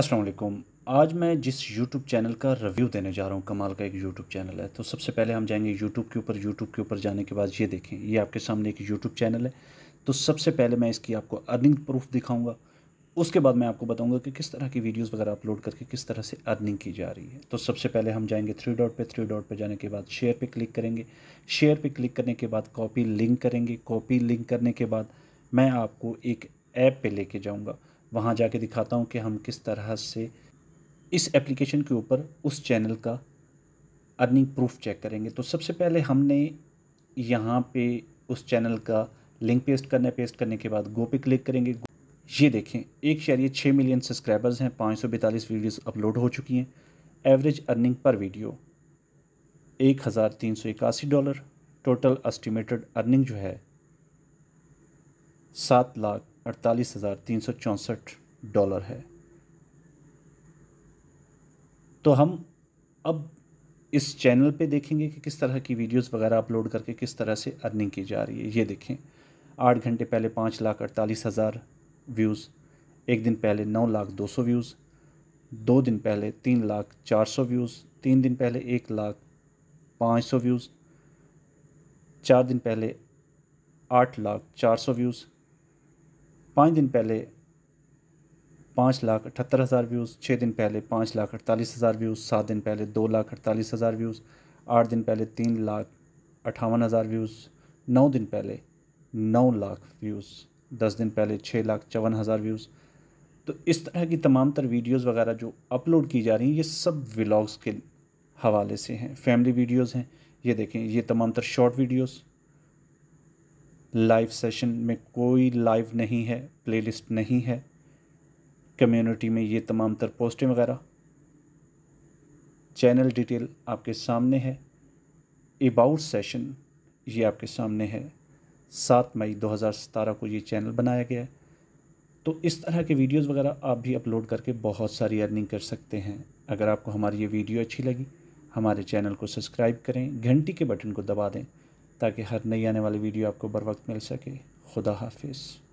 असलकुम आज मैं जिस YouTube चैनल का रिव्यू देने जा रहा हूँ कमाल का एक YouTube चैनल है तो सबसे पहले हम जाएंगे YouTube के ऊपर YouTube के ऊपर जाने के बाद ये देखें ये आपके सामने एक YouTube चैनल है तो सबसे पहले मैं इसकी आपको अर्निंग प्रूफ दिखाऊंगा उसके बाद मैं आपको बताऊंगा कि किस तरह की वीडियोस वगैरह अपलोड करके किस तरह से अर्निंग की जा रही है तो सबसे पहले हम जाएंगे थ्री डॉट पे थ्री डॉट पे जाने के बाद शेयर पे क्लिक करेंगे शेयर पे क्लिक करने के बाद कॉपी लिंक करेंगे कॉपी लिंक करने के बाद मैं आपको एक ऐप पे लेके जाऊंगा वहाँ जाके दिखाता हूँ कि हम किस तरह से इस एप्लीकेशन के ऊपर उस चैनल का अर्निंग प्रूफ चेक करेंगे तो सबसे पहले हमने यहाँ पे उस चैनल का लिंक पेस्ट करना पेस्ट करने के बाद गो पे क्लिक करेंगे ये देखें एक ये छः मिलियन सब्सक्राइबर्स हैं पाँच सौ बैतालीस वीडियोज़ अपलोड हो चुकी हैं एवरेज अर्निंग पर वीडियो एक हज़ार तीन सौ इक्यासी डॉलर टोटल एस्टिमेटेड अर्निंग जो है सात लाख अड़तालीस हज़ार तीन सौ चौंसठ डॉलर है तो हम अब इस चैनल पे देखेंगे कि किस तरह की वीडियोस वगैरह अपलोड करके किस तरह से अर्निंग की जा रही है ये देखें आठ घंटे पहले पाँच लाख अड़तालीस हज़ार व्यूज़ एक दिन पहले नौ लाख दो सौ व्यूज़ दो दिन पहले तीन लाख चार सौ व्यूज़ तीन दिन पहले एक लाख पाँच सौ व्यूज़ चार दिन पहले आठ लाख चार सौ व्यूज़ पाँच दिन पहले पाँच लाख अठहत्तर हज़ार व्यूज़ छः दिन पहले पाँच लाख अड़तालीस हज़ार व्यूज़ सात दिन पहले दो लाख अड़तालीस हज़ार व्यूज़ आठ दिन पहले तीन लाख अठावन हज़ार व्यूज़ नौ दिन पहले नौ लाख व्यूज़ दस दिन पहले छः लाख चौवन हज़ार व्यूज़ तो इस तरह की तमाम तर वीडियोज़ वगैरह जो अपलोड की जा रही हैं ये सब व्लाग्स के हवाले से हैं फैमिली वीडियोज़ हैं ये देखें ये तमाम तर शॉर्ट वीडियोज़ लाइव सेशन में कोई लाइव नहीं है प्लेलिस्ट नहीं है कम्युनिटी में ये तमाम तर पोस्टें वगैरह चैनल डिटेल आपके सामने है अबाउट सेशन ये आपके सामने है सात मई 2017 को ये चैनल बनाया गया है तो इस तरह के वीडियोस वगैरह आप भी अपलोड करके बहुत सारी अर्निंग कर सकते हैं अगर आपको हमारी ये वीडियो अच्छी लगी हमारे चैनल को सब्सक्राइब करें घंटी के बटन को दबा दें ताकि हर नई आने वाली वीडियो आपको बर वक्त मिल सके खुदा हाफिज़